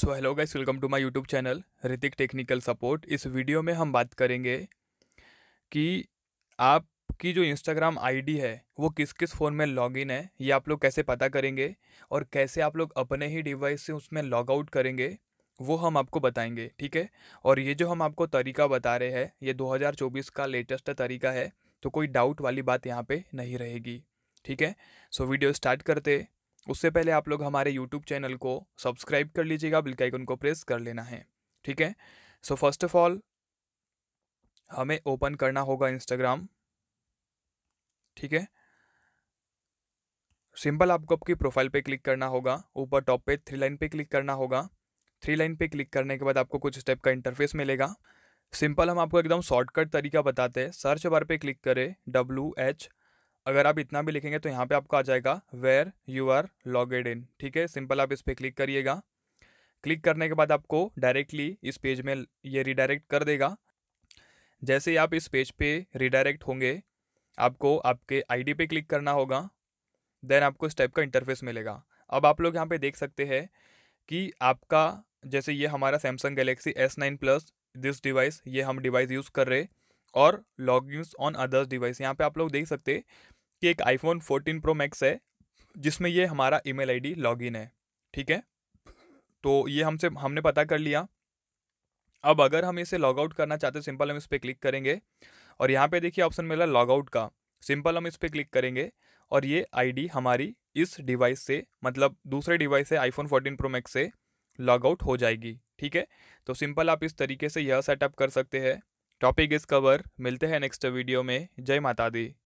so hello guys welcome to my YouTube channel Hrithik technical support इस video में हम बात करेंगे कि आपकी जो इंस्टाग्राम आईडी है वो किस किस फ़ोन में लॉगिन है ये आप लोग कैसे पता करेंगे और कैसे आप लोग अपने ही डिवाइस से उसमें लॉग आउट करेंगे वो हम आपको बताएंगे ठीक है और ये जो हम आपको तरीका बता रहे हैं ये दो का लेटेस्ट तरीका है तो कोई डाउट वाली बात यहाँ पर नहीं रहेगी ठीक है सो वीडियो स्टार्ट करते उससे पहले आप लोग हमारे यूट्यूब चैनल को सब्सक्राइब कर लीजिएगा बिल्कुल आइकन को प्रेस कर लेना है ठीक है सो फर्स्ट ऑफ ऑल हमें ओपन करना होगा इंस्टाग्राम ठीक है सिंपल आपको आपकी प्रोफाइल पे क्लिक करना होगा ऊपर टॉप पे थ्री लाइन पे क्लिक करना होगा थ्री लाइन पे क्लिक करने के बाद आपको कुछ स्टेप का इंटरफेस मिलेगा सिंपल हम आपको एकदम शॉर्टकट तरीका बताते हैं सर्च बार पे क्लिक करें डब्ल्यू एच अगर आप इतना भी लिखेंगे तो यहाँ पे आपको आ जाएगा where you are logged in ठीक है सिंपल आप इस पर क्लिक करिएगा क्लिक करने के बाद आपको डायरेक्टली इस पेज में ये रिडायरेक्ट कर देगा जैसे ही आप इस पेज पे रिडायरेक्ट होंगे आपको आपके आईडी पे क्लिक करना होगा देन आपको इस टाइप का इंटरफेस मिलेगा अब आप लोग यहाँ पे देख सकते हैं कि आपका जैसे ये हमारा Samsung Galaxy S nine plus this device ये हम डिवाइस यूज़ कर रहे और log use on others device यहाँ पे आप लोग देख सकते कि एक आईफोन 14 प्रो मैक्स है जिसमें ये हमारा ईमेल आईडी लॉगिन है ठीक है तो ये हमसे हमने पता कर लिया अब अगर हम इसे लॉग आउट करना चाहते हैं सिंपल हम इस पर क्लिक करेंगे और यहाँ पे देखिए ऑप्शन मिला लॉग आउट का सिंपल हम इस पर क्लिक करेंगे और ये आईडी हमारी इस डिवाइस से मतलब दूसरे डिवाइस से आईफोन 14 प्रो मैक्स से लॉग आउट हो जाएगी ठीक है तो सिंपल आप इस तरीके से यह सेटअप कर सकते हैं टॉपिक इस कवर मिलते हैं नेक्स्ट वीडियो में जय माता दी